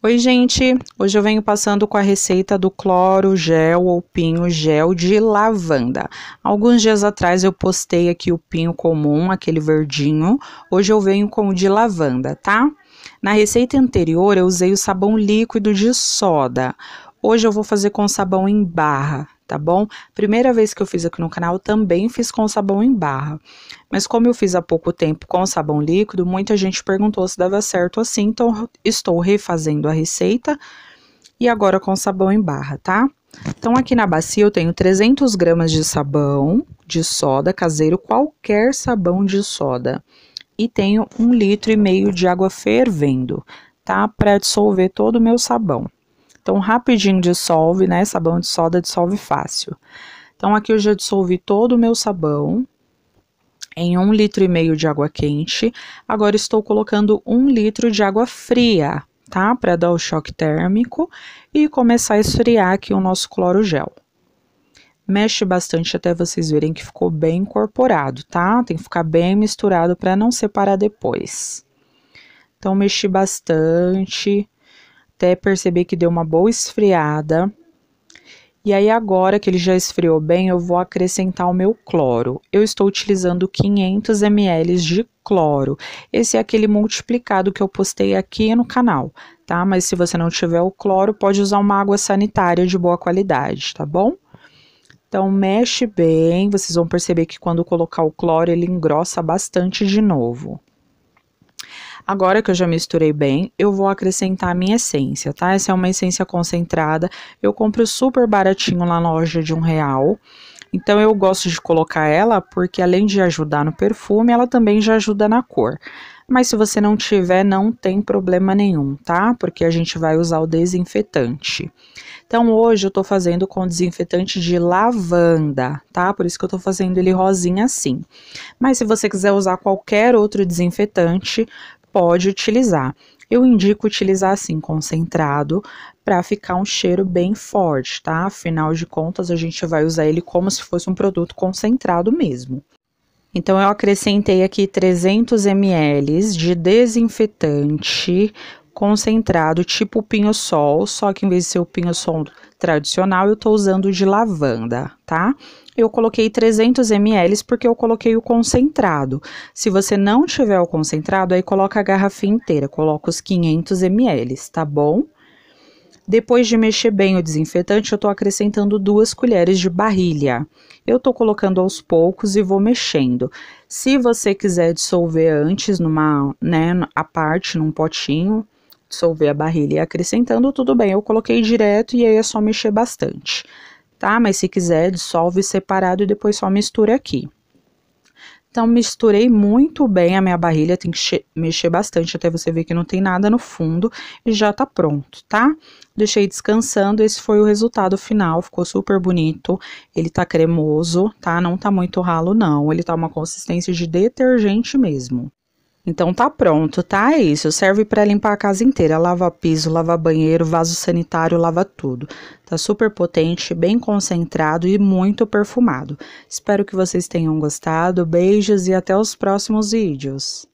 Oi, gente! Hoje eu venho passando com a receita do cloro gel ou pinho gel de lavanda. Alguns dias atrás eu postei aqui o pinho comum, aquele verdinho. Hoje eu venho com o de lavanda, tá? Na receita anterior eu usei o sabão líquido de soda. Hoje eu vou fazer com sabão em barra tá bom? Primeira vez que eu fiz aqui no canal, também fiz com sabão em barra. Mas como eu fiz há pouco tempo com sabão líquido, muita gente perguntou se dava certo assim, então estou refazendo a receita e agora com sabão em barra, tá? Então, aqui na bacia eu tenho 300 gramas de sabão de soda caseiro, qualquer sabão de soda. E tenho um litro e meio de água fervendo, tá? Para dissolver todo o meu sabão. Então, rapidinho dissolve, né? Sabão de soda dissolve fácil. Então, aqui eu já dissolvi todo o meu sabão em um litro e meio de água quente. Agora, estou colocando um litro de água fria, tá? Para dar o choque térmico e começar a esfriar aqui o nosso cloro gel. Mexe bastante até vocês verem que ficou bem incorporado, tá? Tem que ficar bem misturado para não separar depois. Então, mexi bastante até perceber que deu uma boa esfriada. E aí, agora que ele já esfriou bem, eu vou acrescentar o meu cloro. Eu estou utilizando 500 ml de cloro. Esse é aquele multiplicado que eu postei aqui no canal, tá? Mas se você não tiver o cloro, pode usar uma água sanitária de boa qualidade, tá bom? Então, mexe bem. Vocês vão perceber que quando colocar o cloro, ele engrossa bastante de novo. Agora que eu já misturei bem, eu vou acrescentar a minha essência, tá? Essa é uma essência concentrada. Eu compro super baratinho na loja de um real. Então eu gosto de colocar ela porque além de ajudar no perfume, ela também já ajuda na cor. Mas se você não tiver, não tem problema nenhum, tá? Porque a gente vai usar o desinfetante. Então hoje eu tô fazendo com desinfetante de lavanda, tá? Por isso que eu tô fazendo ele rosinha assim. Mas se você quiser usar qualquer outro desinfetante, pode utilizar. Eu indico utilizar assim concentrado para ficar um cheiro bem forte, tá? Afinal de contas, a gente vai usar ele como se fosse um produto concentrado mesmo. Então eu acrescentei aqui 300 ml de desinfetante concentrado tipo pinho-sol, só que em vez de ser o pinho-sol tradicional, eu tô usando de lavanda, tá? Eu coloquei 300 ml porque eu coloquei o concentrado. Se você não tiver o concentrado, aí coloca a garrafinha inteira, coloca os 500 ml, tá bom? Depois de mexer bem o desinfetante, eu tô acrescentando duas colheres de barrilha. Eu tô colocando aos poucos e vou mexendo. Se você quiser dissolver antes numa, né, a parte num potinho, dissolver a barrilha e acrescentando, tudo bem, eu coloquei direto e aí é só mexer bastante, tá? Mas se quiser, dissolve separado e depois só mistura aqui. Então, misturei muito bem a minha barrilha, tem que mexer bastante até você ver que não tem nada no fundo e já tá pronto, tá? Deixei descansando, esse foi o resultado final, ficou super bonito, ele tá cremoso, tá? Não tá muito ralo não, ele tá uma consistência de detergente mesmo. Então tá pronto, tá? É isso. Serve para limpar a casa inteira. Lava piso, lava banheiro, vaso sanitário, lava tudo. Tá super potente, bem concentrado e muito perfumado. Espero que vocês tenham gostado. Beijos e até os próximos vídeos.